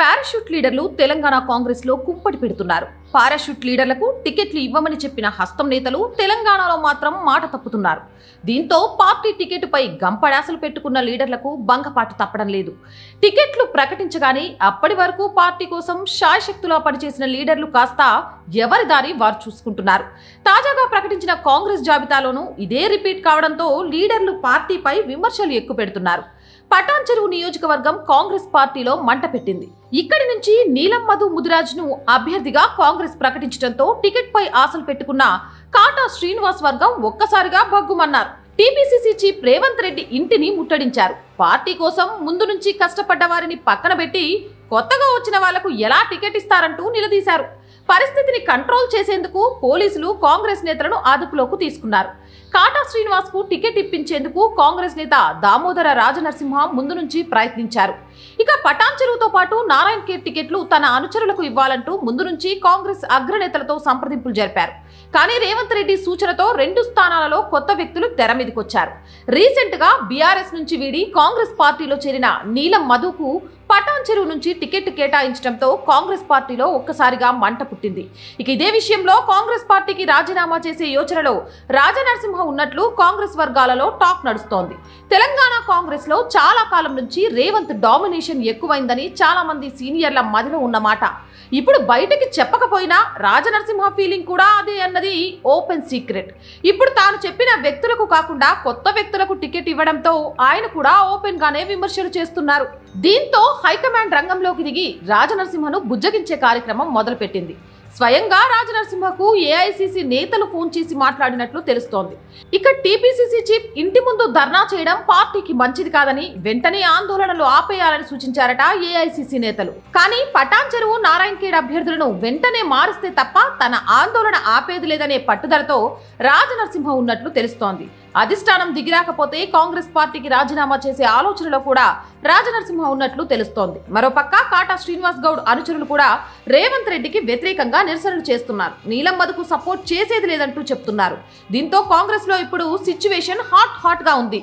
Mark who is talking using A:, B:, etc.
A: parachute లీడర్లు తెలంగాణ కాంగ్రెస్ లో కుంపటి పెడుతున్నారు పారాషూట్ లీడర్లకు టికెట్లు ఇవ్వమని చెప్పిన హస్తం నేతలు తెలంగాణలో మాత్రం మాట తప్పుతున్నారు దీంతో పార్టీ టికెట్పై గంపడాసలు పెట్టుకున్న లీడర్లకు బంగపాటు తప్పడం లేదు టికెట్లు ప్రకటించగానే అప్పటి వరకు పార్టీ కోసం శాయశక్తులా పనిచేసిన లీడర్లు కాస్త ఎవరి దారి వారు చూసుకుంటున్నారు తాజాగా ప్రకటించిన కాంగ్రెస్ జాబితాలోనూ ఇదే రిపీట్ కావడంతో లీడర్లు పార్టీపై విమర్శలు ఎక్కువ పెడుతున్నారు పటాన్ చెరువు నియోజకవర్గం కాంగ్రెస్ పార్టీలో మంట పెట్టింది ఇక్కడి నుంచి నీలం మధు ముదిరాజ్ ను అభ్యర్థిగా కాంగ్రెస్ ప్రకటించడంతో టికెట్ పై ఆశలు పెట్టుకున్న కాటా శ్రీనివాస్ వర్గం ఒక్కసారిగా భగ్గుమన్నారు టీపీసీసీ చీఫ్ రేవంత్ రెడ్డి ఇంటిని ముట్టడించారు పార్టీ కోసం ముందు నుంచి కష్టపడ్డ వారిని పక్కన పెట్టి కొత్తగా వచ్చిన వాళ్లకు ఎలా టికెట్ ఇస్తారంటూ నిలదీశారు పరిస్థితిని కంట్రోల్ చేసేందుకు పోలీసులు కాంగ్రెస్ నేతలను అదుపులోకి తీసుకున్నారు కాటా శ్రీనివాస్ కు టికెట్ ఇప్పించేందుకు కాంగ్రెస్ నేత దామోదర రాజనరసింహ ముందు నుంచి ప్రయత్నించారు ఇక పటాన్ చెరువుతో పాటు నారాయణ కేర్ టికెట్లు తన అనుచరులకు ఇవ్వాలంటూ ముందు నుంచి కాంగ్రెస్ అగ్రనేతలతో సంప్రదింపులు జరిపారు కానీ రేవంత్ రెడ్డి సూచనతో రెండు స్థానాలలో కొత్త వ్యక్తులు తెర మీదకొచ్చారు రీసెంట్ గా బీఆర్ఎస్ నుంచి వీడి కాంగ్రెస్ పార్టీలో చేరిన నీలం మధుకు పెన్నాం చెరువు నుంచి టికెట్ కేటాయించడంతో కాంగ్రెస్ పార్టీలో ఒక్కసారిగా మంట పుట్టింది ఇక ఇదే విషయంలో కాంగ్రెస్ పార్టీకి రాజీనామా చేసే యోచనలో రాజనరసింహ ఉన్నట్లు కాంగ్రెస్ వర్గాలలో టాక్ నడుస్తోంది తెలంగాణ కాంగ్రెస్ లో చాలా కాలం నుంచి రేవంత్ డామినేషన్ ఎక్కువైందని చాలా మంది సీనియర్ల మదిలో ఉన్నమాట ఇప్పుడు బయటకి చెప్పకపోయినా రాజనరసింహ ఫీలింగ్ కూడా అదే అన్నది ఓపెన్ సీక్రెట్ ఇప్పుడు తాను చెప్పిన వ్యక్తులకు కాకుండా కొత్త వ్యక్తులకు టికెట్ ఇవ్వడంతో ఆయన కూడా ఓపెన్ గానే విమర్శలు చేస్తున్నారు దీంతో హైకమాండ్ బ్యాండ్ రంగంలోకి దిగి రాజనరసింహను బుజ్జగించే కార్యక్రమం మొదలుపెట్టింది స్వయంగా రాజనరసింహకు ఏఐసిసి నేతలు ఫోన్ చేసి మాట్లాడినట్లు తెలుస్తోంది ఇక టీపీసీసీ చీఫ్ ఇంటి ముందు ధర్నా చేయడం పార్టీకి మంచిది కాదని వెంటనే ఆందోళనలు ఆపేయాలని సూచించారట ఏఐసిసి నేతలు కానీ పటాన్ చెరువు నారాయణఖేడ్ అభ్యర్థులను వెంటనే మారిస్తే తప్ప తన ఆందోళన ఆపేది లేదనే పట్టుదలతో రాజనరసింహ ఉన్నట్లు తెలుస్తోంది అధిష్టానం దిగిరాకపోతే కాంగ్రెస్ పార్టీకి రాజీనామా చేసే ఆలోచనలో కూడా రాజనరసింహ ఉన్నట్లు తెలుస్తోంది మరోపక్క కాటా శ్రీనివాస్ గౌడ్ అనుచరులు కూడా రేవంత్ రెడ్డికి వ్యతిరేకంగా నిరసనలు చేస్తున్నారు మధుకు సపోర్ట్ చేసేది లేదంటూ చెప్తున్నారు దీంతో కాంగ్రెస్ లో ఇప్పుడు సిచ్యువేషన్ హాట్ హాట్ గా ఉంది